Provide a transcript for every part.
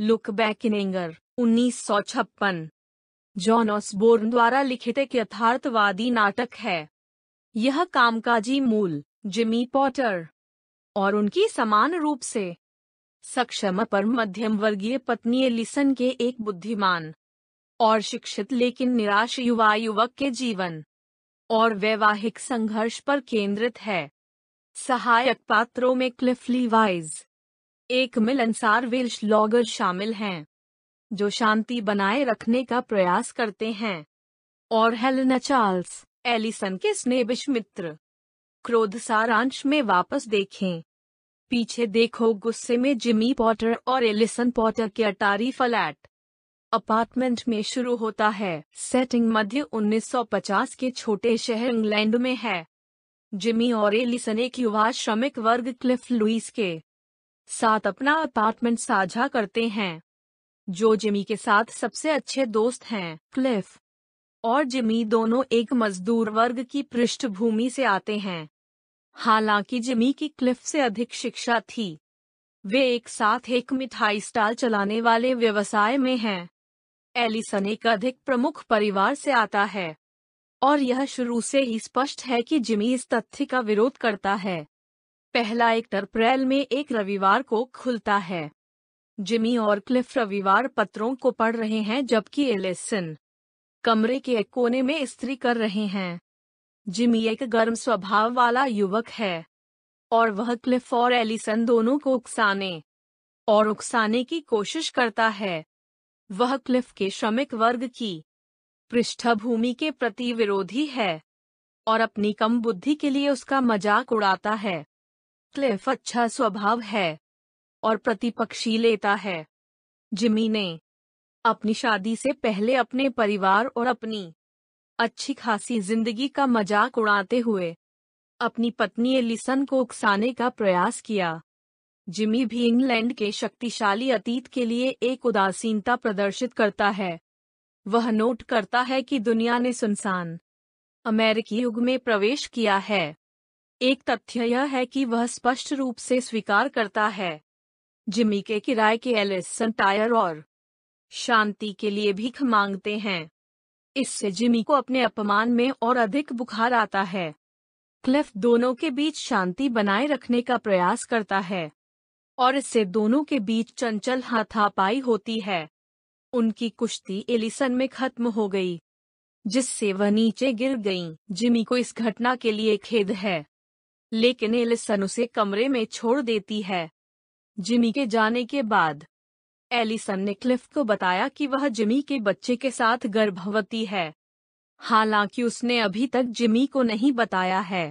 look back in anger उन्नीस सौ छप्पन जॉन ऑसबोर्न द्वारा लिखित एक यथार्थवादी नाटक है यह कामकाजी मूल जिमी पॉटर और उनकी समान रूप से सक्षम पर मध्यम वर्गीय पत्नी एलिसन के एक बुद्धिमान और शिक्षित लेकिन निराश युवा युवक के जीवन और वैवाहिक संघर्ष पर केंद्रित है सहायक पात्रों में क्लिफली वाइज एक मिलनसार वेल्श लॉगर शामिल हैं जो शांति बनाए रखने का प्रयास करते हैं और हेलेना चार्ल्स एलिसन के स्नेबिश मित्र क्रोध सारांश में वापस देखें पीछे देखो गुस्से में जिमी पॉटर और एलिसन पॉटर के अटारी फ्लैट अपार्टमेंट में शुरू होता है सेटिंग मध्य 1950 के छोटे शहर इंग्लैंड में है जिमी और एलिसन एक युवा श्रमिक वर्ग क्लिफ लुइस के साथ अपना अपार्टमेंट साझा करते हैं जो जिमी के साथ सबसे अच्छे दोस्त हैं क्लिफ और जिमी दोनों एक मजदूर वर्ग की पृष्ठभूमि से आते हैं हालांकि जिमी की क्लिफ से अधिक शिक्षा थी वे एक साथ एक मिठाई स्टाल चलाने वाले व्यवसाय में हैं एलिसन एक अधिक प्रमुख परिवार से आता है और यह शुरू से ही स्पष्ट है कि जिमी इस तथ्य का विरोध करता है पहला एक अप्रैल में एक रविवार को खुलता है जिमी और क्लिफ रविवार पत्रों को पढ़ रहे हैं जबकि एलिसन कमरे के एक कोने में स्त्री कर रहे हैं जिमी एक गर्म स्वभाव वाला युवक है और वह क्लिफ और एलिसन दोनों को उकसाने और उकसाने की कोशिश करता है वह क्लिफ के श्रमिक वर्ग की पृष्ठभूमि के प्रति विरोधी है और अपनी कम बुद्धि के लिए उसका मजाक उड़ाता है क्लिफ अच्छा स्वभाव है और प्रतिपक्षी लेता है जिमी ने अपनी शादी से पहले अपने परिवार और अपनी अच्छी खासी जिंदगी का मजाक उड़ाते हुए अपनी पत्नी एलिसन को उकसाने का प्रयास किया जिमी भी इंग्लैंड के शक्तिशाली अतीत के लिए एक उदासीनता प्रदर्शित करता है वह नोट करता है कि दुनिया ने सुनसान अमेरिकी युग में प्रवेश किया है एक तथ्य यह है कि वह स्पष्ट रूप से स्वीकार करता है जिमी के किराए के एलिसन टायर और शांति के लिए भीख मांगते हैं इससे जिमी को अपने अपमान में और अधिक बुखार आता है क्लिफ दोनों के बीच शांति बनाए रखने का प्रयास करता है और इससे दोनों के बीच चंचल हाथापाई होती है उनकी कुश्ती एलिसन में खत्म हो गई जिससे वह नीचे गिर गई जिमी को इस घटना के लिए खेद है लेकिन एलिसन उसे कमरे में छोड़ देती है जिमी के जाने के बाद एलिसन ने क्लिफ को बताया कि वह जिमी के बच्चे के साथ गर्भवती है हालांकि उसने अभी तक जिमी को नहीं बताया है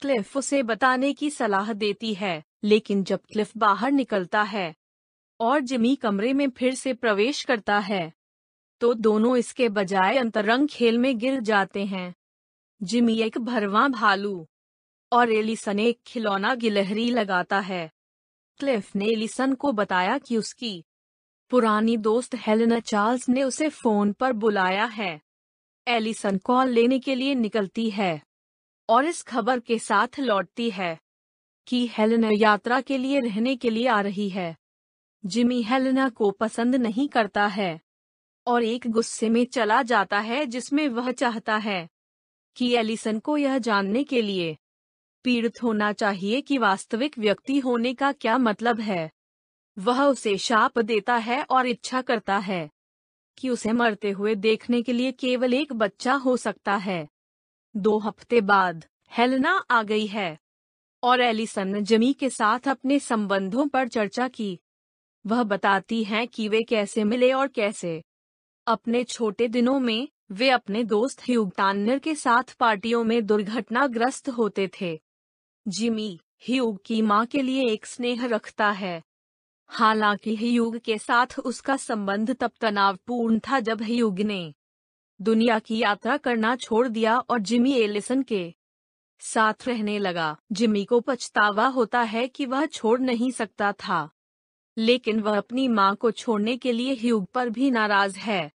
क्लिफ उसे बताने की सलाह देती है लेकिन जब क्लिफ बाहर निकलता है और जिमी कमरे में फिर से प्रवेश करता है तो दोनों इसके बजाय अंतरंग खेल में गिर जाते हैं जिमी एक भरवा भालू और एलिसन एक खिलौना गिलहरी लगाता है क्लिफ ने एलिसन को बताया कि उसकी पुरानी दोस्त हेलेना चार्ल्स ने उसे फोन पर बुलाया है एलिसन कॉल लेने के लिए निकलती है और इस खबर के साथ लौटती है कि हेलेना यात्रा के लिए रहने के लिए आ रही है जिमी हेलेना को पसंद नहीं करता है और एक गुस्से में चला जाता है जिसमें वह चाहता है कि एलिसन को यह जानने के लिए पीड़ित होना चाहिए कि वास्तविक व्यक्ति होने का क्या मतलब है वह उसे शाप देता है और इच्छा करता है कि उसे मरते हुए देखने के लिए केवल एक बच्चा हो सकता है दो हफ्ते बाद हेलना आ गई है और एलिसन ने जमी के साथ अपने संबंधों पर चर्चा की वह बताती हैं कि वे कैसे मिले और कैसे अपने छोटे दिनों में वे अपने दोस्त ह्यूग के साथ पार्टियों में दुर्घटनाग्रस्त होते थे जिमी ह्यूग की मां के लिए एक स्नेह रखता है हालांकि ह्यूग के साथ उसका संबंध तब तनावपूर्ण था जब ह्यूग ने दुनिया की यात्रा करना छोड़ दिया और जिमी एलिसन के साथ रहने लगा जिमी को पछतावा होता है कि वह छोड़ नहीं सकता था लेकिन वह अपनी मां को छोड़ने के लिए ह्यूग पर भी नाराज है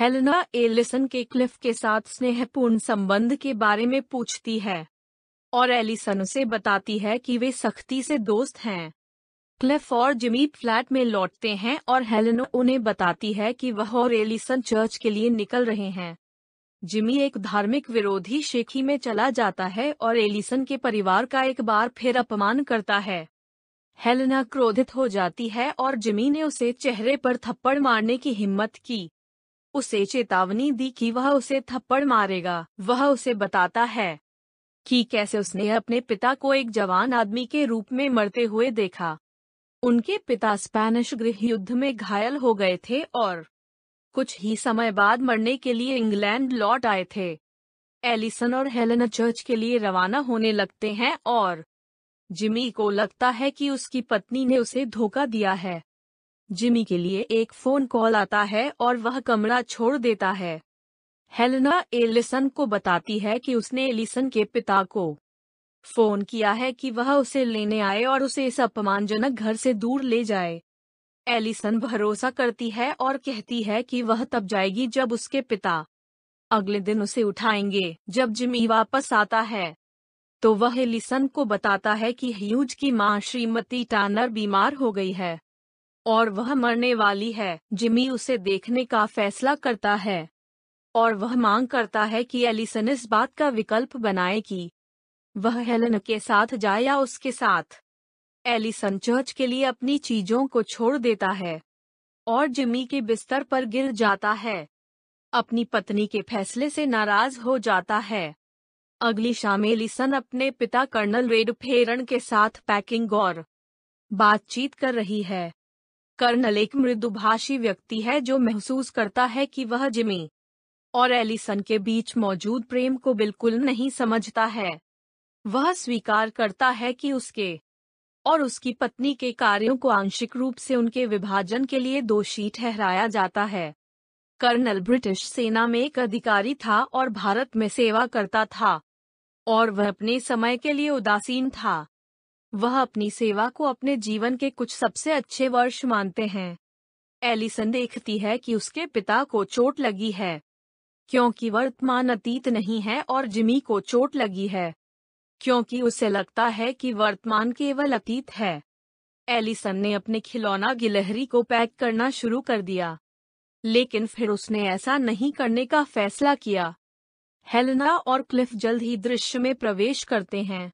हेलना एलिसन के क्लिफ के साथ स्नेहपूर्ण संबंध के बारे में पूछती है और एलिसन उसे बताती है कि वे सख्ती से दोस्त हैं क्लिफ और जिमी फ्लैट में लौटते हैं और हेलेनो उन्हें बताती है कि वह और एलिसन चर्च के लिए निकल रहे हैं जिमी एक धार्मिक विरोधी शेखी में चला जाता है और एलिसन के परिवार का एक बार फिर अपमान करता है हेलना क्रोधित हो जाती है और जिमी ने उसे चेहरे पर थप्पड़ मारने की हिम्मत की उसे चेतावनी दी कि वह उसे थप्पड़ मारेगा वह उसे बताता है कि कैसे उसने अपने पिता को एक जवान आदमी के रूप में मरते हुए देखा उनके पिता स्पैनिश गृह युद्ध में घायल हो गए थे और कुछ ही समय बाद मरने के लिए इंग्लैंड लौट आए थे एलिसन और हेलेना चर्च के लिए रवाना होने लगते हैं और जिमी को लगता है कि उसकी पत्नी ने उसे धोखा दिया है जिमी के लिए एक फोन कॉल आता है और वह कमरा छोड़ देता है हेलेना एलिसन को बताती है कि उसने एलिसन के पिता को फोन किया है कि वह उसे लेने आए और उसे इस अपमानजनक घर से दूर ले जाए एलिसन भरोसा करती है और कहती है कि वह तब जाएगी जब उसके पिता अगले दिन उसे उठाएंगे जब जिमी वापस आता है तो वह एलिसन को बताता है कि ह्यूज की मां श्रीमती टानर बीमार हो गई है और वह मरने वाली है जिमी उसे देखने का फैसला करता है और वह मांग करता है कि एलिसन इस बात का विकल्प बनाए कि वह हेलन के साथ जाए या उसके साथ एलिसन चर्च के लिए अपनी चीजों को छोड़ देता है और जिमी के बिस्तर पर गिर जाता है अपनी पत्नी के फैसले से नाराज हो जाता है अगली शाम एलिसन अपने पिता कर्नल रेड फेरन के साथ पैकिंग और बातचीत कर रही है कर्नल एक मृदुभाषी व्यक्ति है जो महसूस करता है कि वह जिमी और एलिसन के बीच मौजूद प्रेम को बिल्कुल नहीं समझता है वह स्वीकार करता है कि उसके और उसकी पत्नी के कार्यों को आंशिक रूप से उनके विभाजन के लिए दोषी ठहराया जाता है कर्नल ब्रिटिश सेना में एक अधिकारी था और भारत में सेवा करता था और वह अपने समय के लिए उदासीन था वह अपनी सेवा को अपने जीवन के कुछ सबसे अच्छे वर्ष मानते हैं एलिसन देखती है कि उसके पिता को चोट लगी है क्योंकि वर्तमान अतीत नहीं है और जिमी को चोट लगी है क्योंकि उसे लगता है कि वर्तमान केवल अतीत है एलिसन ने अपने खिलौना गिलहरी को पैक करना शुरू कर दिया लेकिन फिर उसने ऐसा नहीं करने का फैसला किया हेलना और क्लिफ जल्द ही दृश्य में प्रवेश करते हैं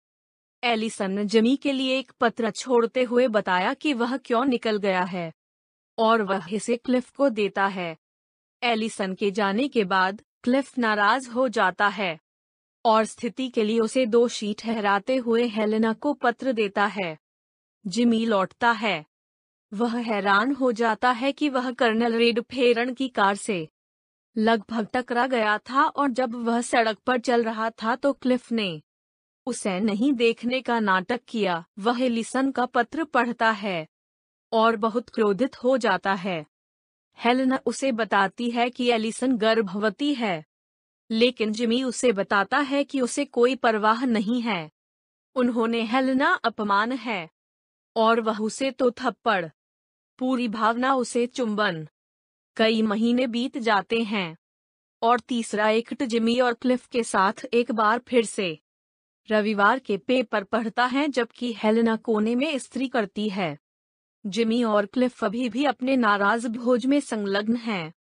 एलिसन ने जिमी के लिए एक पत्र छोड़ते हुए बताया कि वह क्यों निकल गया है और वह इसे क्लिफ को देता है एलिसन के जाने के बाद क्लिफ नाराज हो जाता है और स्थिति के लिए उसे दोषी ठहराते हुए हेलेना को पत्र देता है जिमी लौटता है वह हैरान हो जाता है कि वह कर्नल रेड फेरन की कार से लगभग टकरा गया था और जब वह सड़क पर चल रहा था तो क्लिफ ने उसे नहीं देखने का नाटक किया वह लिसन का पत्र पढ़ता है और बहुत क्रोधित हो जाता है हेलेना उसे बताती है कि एलिसन गर्भवती है लेकिन जिमी उसे बताता है कि उसे कोई परवाह नहीं है उन्होंने हेलेना अपमान है और वह उसे तो थप्पड़ पूरी भावना उसे चुंबन कई महीने बीत जाते हैं और तीसरा एक्ट जिमी और क्लिफ के साथ एक बार फिर से रविवार के पेपर पढ़ता है जबकि हेलेना कोने में स्त्री करती है जिमी और क्लिफ अभी भी अपने नाराज भोज में संलग्न हैं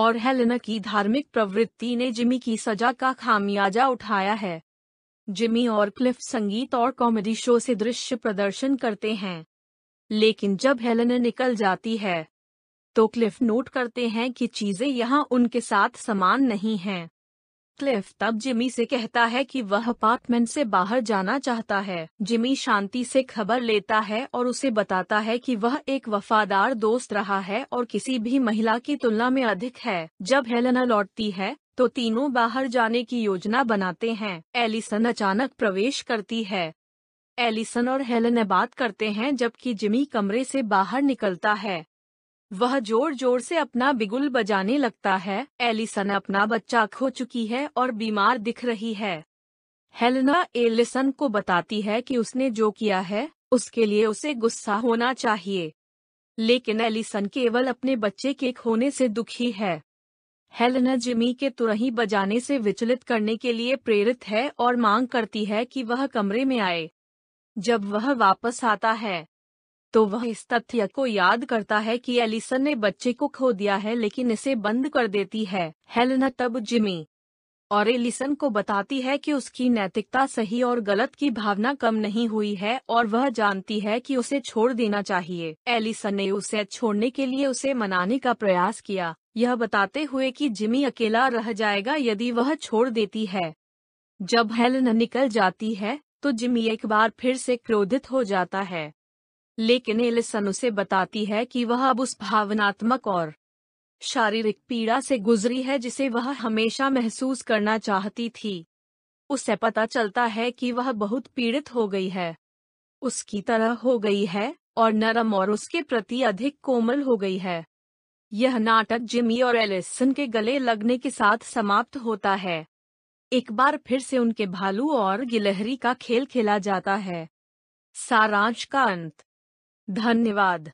और हेलेना की धार्मिक प्रवृत्ति ने जिमी की सजा का खामियाजा उठाया है जिमी और क्लिफ संगीत और कॉमेडी शो से दृश्य प्रदर्शन करते हैं लेकिन जब हेलेना निकल जाती है तो क्लिफ नोट करते हैं कि चीजें यहाँ उनके साथ समान नहीं हैं क्लिफ तब जिमी से कहता है कि वह अपार्टमेंट से बाहर जाना चाहता है जिमी शांति से खबर लेता है और उसे बताता है कि वह एक वफादार दोस्त रहा है और किसी भी महिला की तुलना में अधिक है जब हेलेना लौटती है तो तीनों बाहर जाने की योजना बनाते हैं एलिसन अचानक प्रवेश करती है एलिसन और हेलेना बात करते हैं जबकि जिमी कमरे से बाहर निकलता है वह जोर जोर से अपना बिगुल बजाने लगता है एलिसन अपना बच्चा खो चुकी है और बीमार दिख रही है हेलना एलिसन को बताती है कि उसने जो किया है उसके लिए उसे गुस्सा होना चाहिए लेकिन एलिसन केवल अपने बच्चे के खोने से दुखी है हेलना जिमी के तुरही बजाने से विचलित करने के लिए प्रेरित है और मांग करती है कि वह कमरे में आए जब वह वापस आता है तो वह इस तथ्य को याद करता है कि एलिसन ने बच्चे को खो दिया है लेकिन इसे बंद कर देती है हेलना तब जिमी और एलिसन को बताती है कि उसकी नैतिकता सही और गलत की भावना कम नहीं हुई है और वह जानती है कि उसे छोड़ देना चाहिए एलिसन ने उसे छोड़ने के लिए उसे मनाने का प्रयास किया यह बताते हुए कि जिमी अकेला रह जाएगा यदि वह छोड़ देती है जब हेलन निकल जाती है तो जिमी एक बार फिर से क्रोधित हो जाता है लेकिन एलिसन उसे बताती है कि वह अब उस भावनात्मक और शारीरिक पीड़ा से गुजरी है जिसे वह हमेशा महसूस करना चाहती थी उसे पता चलता है कि वह बहुत पीड़ित हो गई है उसकी तरह हो गई है और नरम और उसके प्रति अधिक कोमल हो गई है यह नाटक जिमी और एलिसन के गले लगने के साथ समाप्त होता है एक बार फिर से उनके भालू और गिलहरी का खेल खेला जाता है सारांश का अंत धन्यवाद